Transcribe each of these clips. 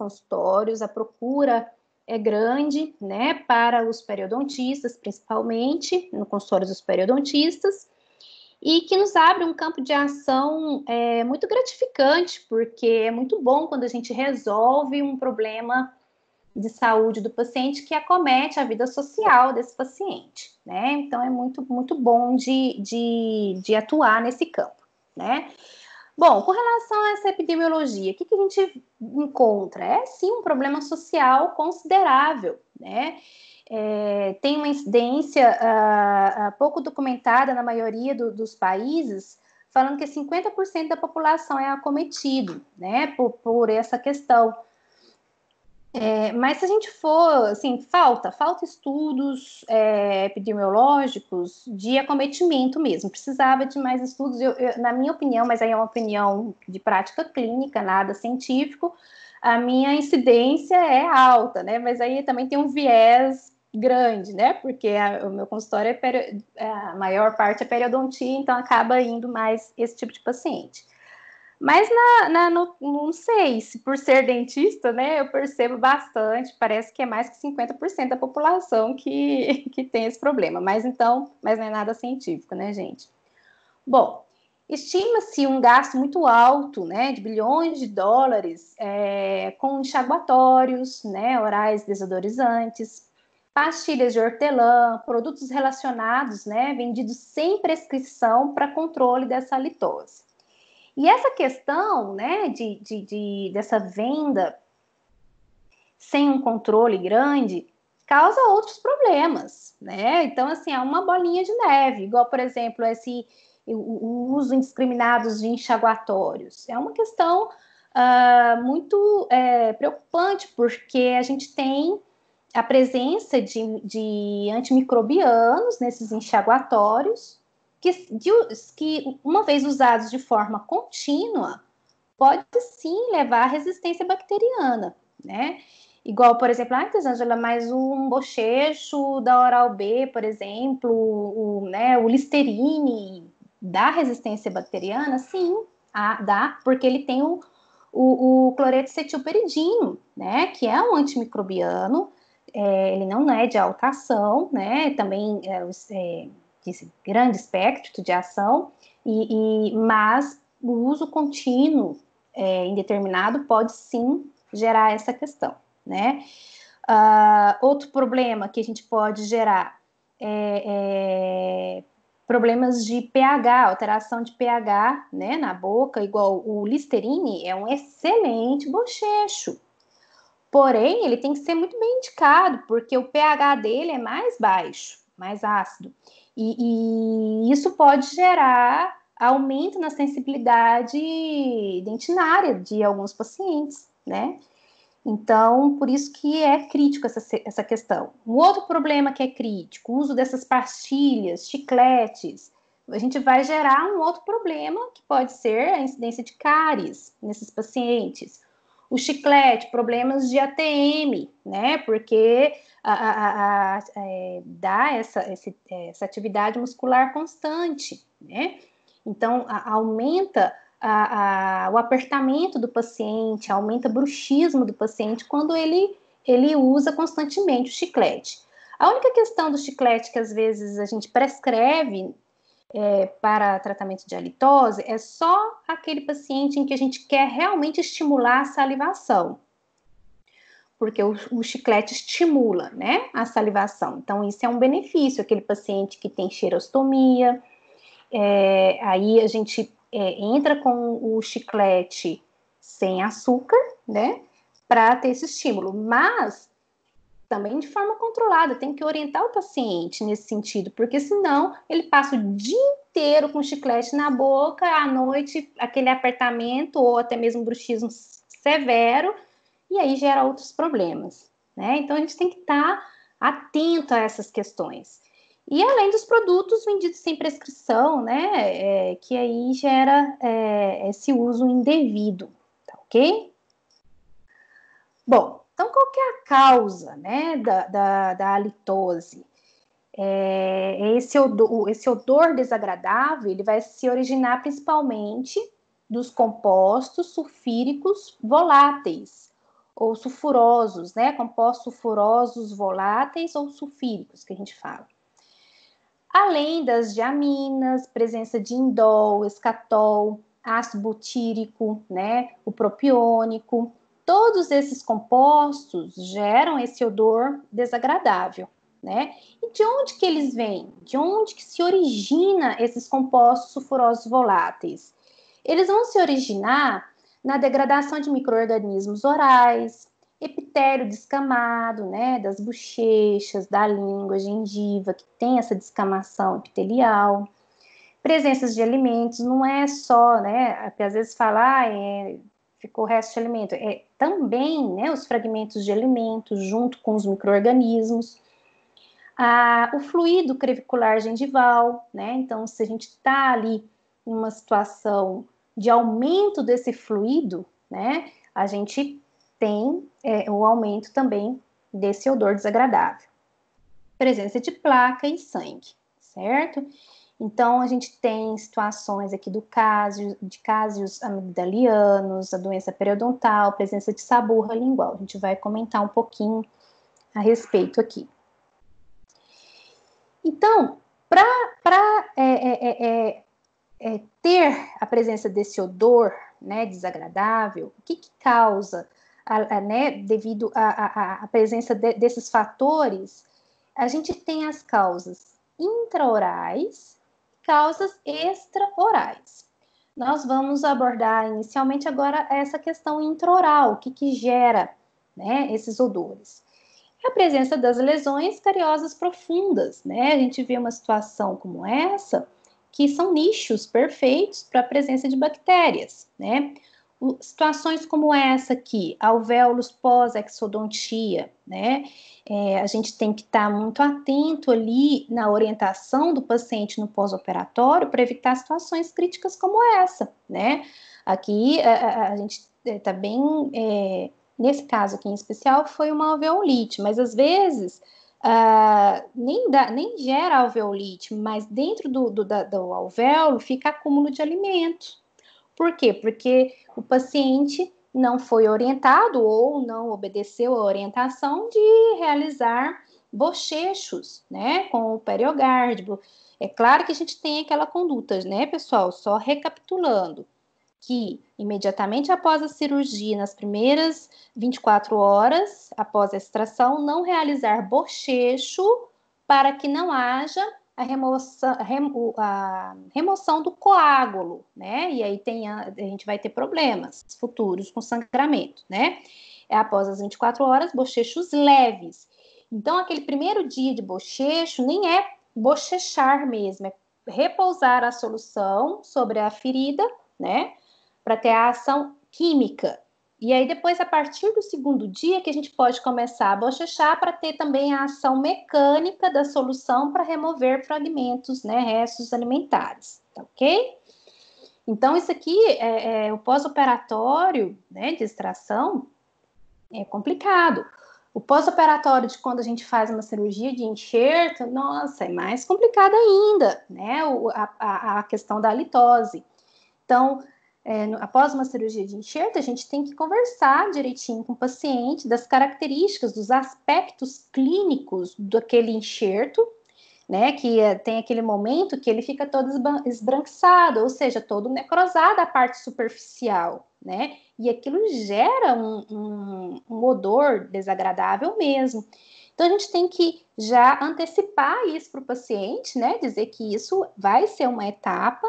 consultórios, a procura é grande, né, para os periodontistas, principalmente, no consultório dos periodontistas, e que nos abre um campo de ação é, muito gratificante, porque é muito bom quando a gente resolve um problema de saúde do paciente que acomete a vida social desse paciente, né? Então é muito, muito bom de, de, de atuar nesse campo, né? Bom, com relação a essa epidemiologia, o que, que a gente encontra? É sim um problema social considerável, né? É, tem uma incidência uh, pouco documentada na maioria do, dos países, falando que 50% da população é acometido né, por, por essa questão. É, mas se a gente for, assim, falta, falta estudos é, epidemiológicos de acometimento mesmo. Precisava de mais estudos, eu, eu, na minha opinião, mas aí é uma opinião de prática clínica, nada científico, a minha incidência é alta, né? Mas aí também tem um viés grande, né? Porque a, o meu consultório é peri, é, a maior parte é periodontia, então acaba indo mais esse tipo de paciente. Mas na, na no, não sei se por ser dentista, né, eu percebo bastante, parece que é mais que 50% da população que, que tem esse problema, mas então, mas não é nada científico, né, gente? Bom, estima-se um gasto muito alto, né, de bilhões de dólares é, com enxaguatórios, né, orais desodorizantes, pastilhas de hortelã, produtos relacionados, né, vendidos sem prescrição para controle dessa litose. E essa questão né, de, de, de, dessa venda sem um controle grande causa outros problemas, né? Então, assim, é uma bolinha de neve, igual, por exemplo, esse o uso indiscriminado de enxaguatórios. É uma questão uh, muito é, preocupante, porque a gente tem a presença de, de antimicrobianos nesses enxaguatórios, que, de, que uma vez usados de forma contínua, pode sim levar à resistência bacteriana, né? Igual, por exemplo, ah, Angela, mas um bochecho da Oral B, por exemplo, o, né, o Listerine dá resistência bacteriana? Sim, a, dá, porque ele tem o, o, o cloreto cetilperidino, né, que é um antimicrobiano, é, ele não é de alta ação, né, também é, é desse grande espectro de ação, e, e mas o uso contínuo é, indeterminado pode sim gerar essa questão, né? Uh, outro problema que a gente pode gerar é, é problemas de pH, alteração de pH né, na boca, igual o Listerine é um excelente bochecho. Porém, ele tem que ser muito bem indicado, porque o pH dele é mais baixo, mais ácido. E, e isso pode gerar aumento na sensibilidade dentinária de alguns pacientes, né? Então, por isso que é crítico essa, essa questão. Um outro problema que é crítico, o uso dessas pastilhas, chicletes, a gente vai gerar um outro problema que pode ser a incidência de cáries nesses pacientes o chiclete, problemas de ATM, né? Porque a, a, a, é, dá essa, esse, essa atividade muscular constante, né? Então, aumenta o apertamento do paciente, aumenta o bruxismo do paciente quando ele, ele usa constantemente o chiclete. A única questão do chiclete que às vezes a gente prescreve é, para tratamento de halitose é só aquele paciente em que a gente quer realmente estimular a salivação. Porque o, o chiclete estimula né, a salivação. Então, isso é um benefício. Aquele paciente que tem cheirostomia, é, aí a gente é, entra com o chiclete sem açúcar, né? Para ter esse estímulo. Mas também de forma controlada, tem que orientar o paciente nesse sentido, porque senão ele passa o dia inteiro com chiclete na boca, à noite aquele apertamento ou até mesmo bruxismo severo, e aí gera outros problemas, né? Então a gente tem que estar tá atento a essas questões. E além dos produtos vendidos sem prescrição, né, é, que aí gera é, esse uso indevido, tá ok? Bom, então qual que é causa né, da, da, da halitose. É, esse, odor, esse odor desagradável ele vai se originar principalmente dos compostos sulfíricos voláteis ou sulfurosos, né? Compostos sulfurosos voláteis ou sulfíricos que a gente fala. Além das diaminas, presença de indol, escatol, ácido butírico, né? O propiônico, Todos esses compostos geram esse odor desagradável, né? E de onde que eles vêm? De onde que se origina esses compostos sulfurosos voláteis? Eles vão se originar na degradação de microorganismos orais, epitélio descamado, né, das bochechas, da língua, gengiva, que tem essa descamação epitelial. Presenças de alimentos, não é só, né, porque às vezes falar é, ficou o resto de alimento. É, também né, os fragmentos de alimentos junto com os micro-organismos. Ah, o fluido crevicular gengival, né? Então, se a gente está ali em uma situação de aumento desse fluido, né? A gente tem é, o aumento também desse odor desagradável. Presença de placa e sangue, certo? Então, a gente tem situações aqui do caso, de casos amigdalianos, a doença periodontal, presença de saburra lingual. A gente vai comentar um pouquinho a respeito aqui. Então, para é é, é, é, é, ter a presença desse odor né, desagradável, o que, que causa, a, a, né, devido à presença de, desses fatores, a gente tem as causas intraorais causas extraorais. Nós vamos abordar inicialmente agora essa questão intraoral, o que, que gera né, esses odores. É a presença das lesões cariosas profundas, né? A gente vê uma situação como essa, que são nichos perfeitos para a presença de bactérias, né? situações como essa aqui, alvéolos pós-exodontia, né? É, a gente tem que estar tá muito atento ali na orientação do paciente no pós-operatório para evitar situações críticas como essa, né? Aqui a, a gente está é, bem, é, nesse caso aqui em especial, foi uma alveolite, mas às vezes Uh, nem, nem gera alveolite, mas dentro do, do, da, do alvéolo fica acúmulo de alimento, por quê? Porque o paciente não foi orientado ou não obedeceu a orientação de realizar bochechos, né, com o periogardio. É claro que a gente tem aquela conduta, né, pessoal? Só recapitulando, que imediatamente após a cirurgia, nas primeiras 24 horas após a extração, não realizar bochecho para que não haja a remoção, a remoção do coágulo, né? E aí tem a, a gente vai ter problemas futuros com sangramento, né? É após as 24 horas, bochechos leves. Então, aquele primeiro dia de bochecho nem é bochechar mesmo, é repousar a solução sobre a ferida, né? Para ter a ação química e aí, depois, a partir do segundo dia, que a gente pode começar a bochechar para ter também a ação mecânica da solução para remover fragmentos, né, restos alimentares, tá ok? Então, isso aqui, é, é o pós-operatório né, de extração, é complicado. O pós-operatório de quando a gente faz uma cirurgia de enxerto, nossa, é mais complicado ainda, né? O, a, a questão da litose. Então, é, no, após uma cirurgia de enxerto, a gente tem que conversar direitinho com o paciente das características, dos aspectos clínicos daquele enxerto, né? Que é, tem aquele momento que ele fica todo esbranquiçado, ou seja, todo necrosado a parte superficial, né? E aquilo gera um, um, um odor desagradável mesmo. Então, a gente tem que já antecipar isso para o paciente, né? Dizer que isso vai ser uma etapa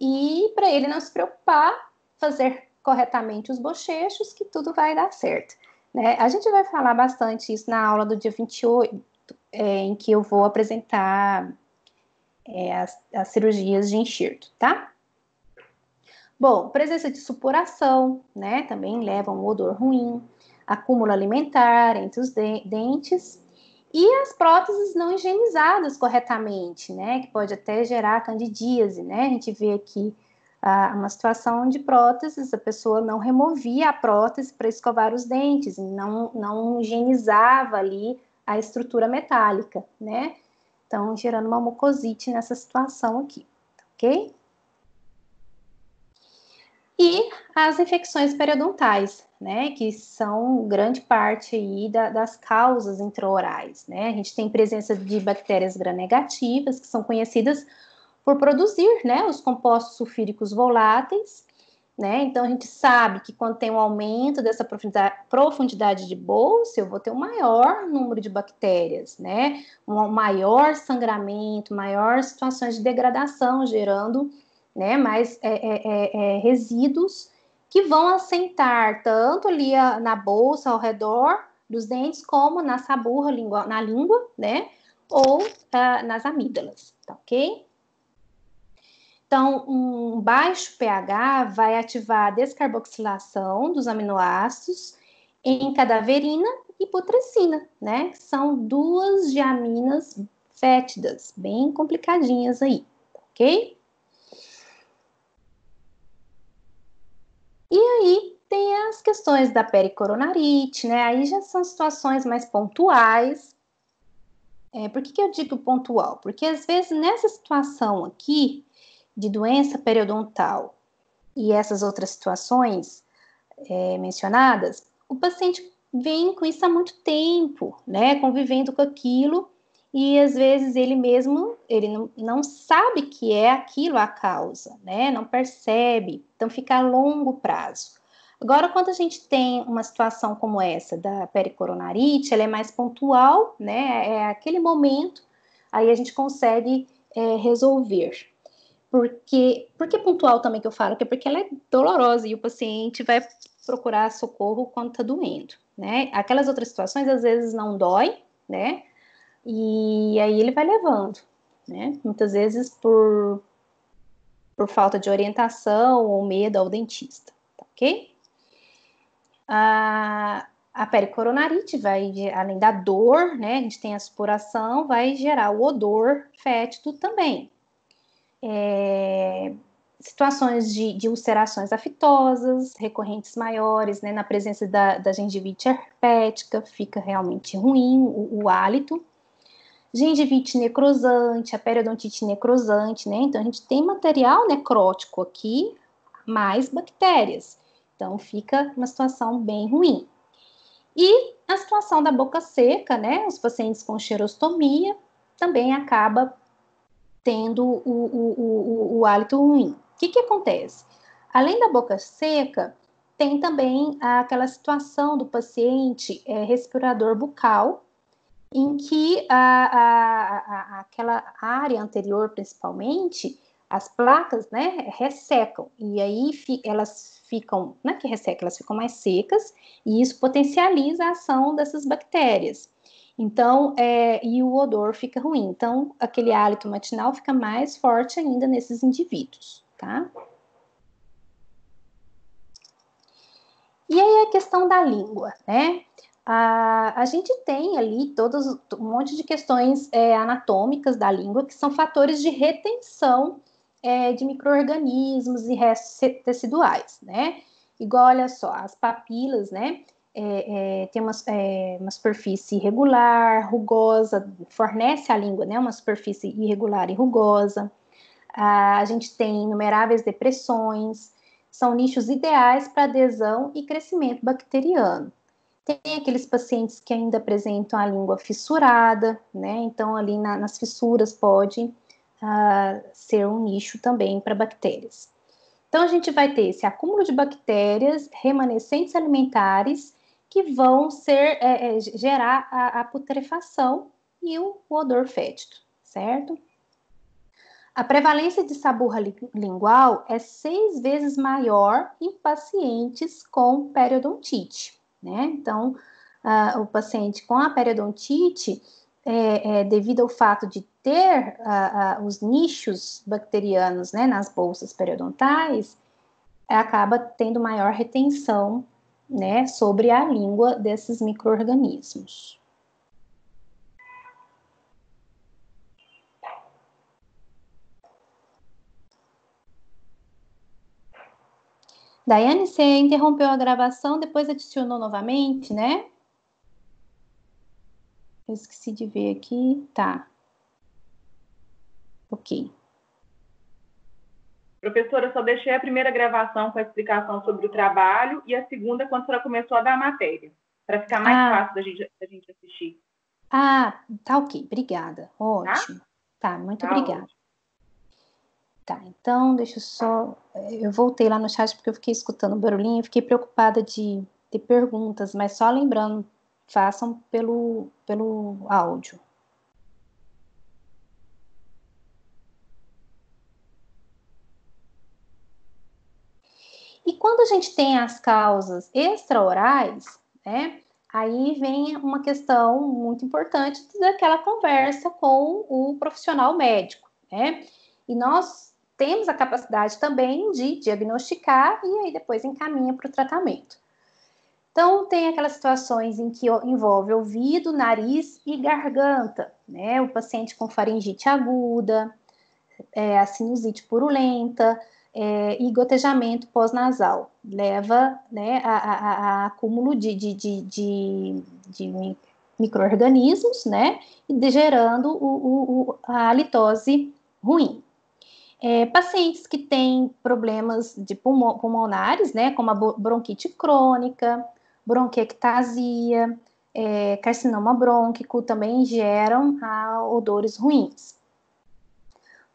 e para ele não se preocupar, fazer corretamente os bochechos, que tudo vai dar certo. Né? A gente vai falar bastante isso na aula do dia 28, é, em que eu vou apresentar é, as, as cirurgias de enxerto, tá? Bom, presença de supuração, né? Também leva um odor ruim, acúmulo alimentar entre os de dentes, e as próteses não higienizadas corretamente, né, que pode até gerar candidíase, né, a gente vê aqui ah, uma situação de próteses, a pessoa não removia a prótese para escovar os dentes, não, não higienizava ali a estrutura metálica, né, então gerando uma mucosite nessa situação aqui, ok? E as infecções periodontais, né, que são grande parte aí da, das causas intraorais, né? A gente tem presença de bactérias gram-negativas, que são conhecidas por produzir, né, os compostos sulfíricos voláteis, né? Então a gente sabe que quando tem um aumento dessa profundidade, de bolsa, eu vou ter um maior número de bactérias, né? Um maior sangramento, maior situações de degradação, gerando, né, mais é, é, é, é resíduos que vão assentar tanto ali ah, na bolsa ao redor dos dentes, como na saburra, língua, na língua, né? Ou uh, nas amígdalas, tá ok? Então, um baixo pH vai ativar a descarboxilação dos aminoácidos em cadaverina e putrescina, né? são duas diaminas fétidas, bem complicadinhas aí, tá ok? E aí tem as questões da pericoronarite, né? Aí já são situações mais pontuais. É, por que, que eu digo pontual? Porque às vezes nessa situação aqui de doença periodontal e essas outras situações é, mencionadas, o paciente vem com isso há muito tempo, né? Convivendo com aquilo e às vezes ele mesmo ele não, não sabe que é aquilo a causa, né? Não percebe, então fica a longo prazo. Agora, quando a gente tem uma situação como essa da pericoronarite, ela é mais pontual, né? É aquele momento, aí a gente consegue é, resolver. Porque, porque pontual também que eu falo, que é porque ela é dolorosa e o paciente vai procurar socorro quando tá doendo, né? Aquelas outras situações às vezes não dói, né? E aí ele vai levando, né? Muitas vezes por, por falta de orientação ou medo ao dentista, tá ok? A, a pericoronarite vai, além da dor, né? A gente tem a supuração, vai gerar o odor fétido também. É, situações de, de, ulcerações afitosas, recorrentes maiores, né, na presença da, da gengivite herpética, fica realmente ruim o, o hálito gengivite necrosante, a periodontite necrosante, né? Então a gente tem material necrótico aqui, mais bactérias. Então fica uma situação bem ruim. E a situação da boca seca, né? Os pacientes com xerostomia também acaba tendo o, o, o, o hálito ruim. O que, que acontece? Além da boca seca, tem também aquela situação do paciente é, respirador bucal, em que a, a, a, aquela área anterior, principalmente, as placas, né, ressecam, e aí fi, elas ficam, não é que ressecam, elas ficam mais secas, e isso potencializa a ação dessas bactérias. Então, é, e o odor fica ruim. Então, aquele hálito matinal fica mais forte ainda nesses indivíduos, tá? E aí a questão da língua, né? a, a gente tem ali todos um monte de questões é, anatômicas da língua que são fatores de retenção é, de micro-organismos e restos teciduais, né? Igual, olha só, as papilas, né? É, é, tem uma, é, uma, superfície irregular, rugosa, fornece à língua né, uma superfície irregular e rugosa. a gente tem inumeráveis depressões, são nichos ideais para adesão e crescimento bacteriano. Tem aqueles pacientes que ainda apresentam a língua fissurada, né? Então, ali na, nas fissuras pode uh, ser um nicho também para bactérias. Então, a gente vai ter esse acúmulo de bactérias remanescentes alimentares que vão ser, é, é, gerar a, a, putrefação e o, o odor fétido, certo? A prevalência de saburra lingual é seis vezes maior em pacientes com periodontite né? Então, o paciente com a periodontite, é, é, devido ao fato de ter os nichos bacterianos né, nas bolsas periodontais, acaba tendo maior retenção né, sobre a língua desses micro-organismos. Daiane, você interrompeu a gravação, depois adicionou novamente, né? Eu esqueci de ver aqui. Tá. Ok. Professora, eu só deixei a primeira gravação com a explicação sobre o trabalho e a segunda quando ela começou a dar a matéria, para ficar mais ah. fácil da gente, da gente assistir. Ah, tá ok. Obrigada. Tá? Ótimo. Tá, tá muito tá obrigada. Ótimo. Tá, então deixa eu só. Eu voltei lá no chat porque eu fiquei escutando o barulhinho, fiquei preocupada de ter perguntas, mas só lembrando, façam pelo, pelo áudio. E quando a gente tem as causas extraorais, né, aí vem uma questão muito importante daquela conversa com o profissional médico, né? E nós temos a capacidade também de diagnosticar e aí depois encaminha para o tratamento. Então, tem aquelas situações em que envolve ouvido, nariz e garganta, né? O paciente com faringite aguda, é, a sinusite purulenta é, e gotejamento pós-nasal. Leva né, a, a, a acúmulo de, de, de, de, de micro-organismos, né? E gerando o, o, a halitose ruim é, pacientes que têm problemas de pulmonares, né, como a bronquite crônica, bronquiectasia, é, carcinoma brônquico, também geram ah, odores ruins.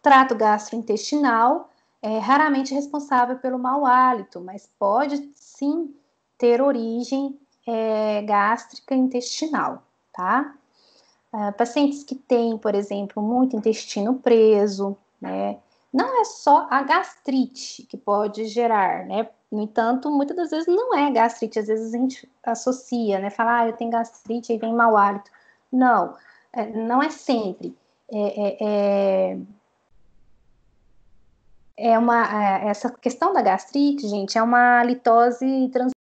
Trato gastrointestinal é raramente responsável pelo mau hálito, mas pode sim ter origem é, gástrica intestinal, tá? Ah, pacientes que têm, por exemplo, muito intestino preso, né? não é só a gastrite que pode gerar, né? No entanto, muitas das vezes não é gastrite, às vezes a gente associa, né? Fala, ah, eu tenho gastrite, e vem mau hálito. Não, é, não é sempre. É, é, é, é uma, é, essa questão da gastrite, gente, é uma litose trans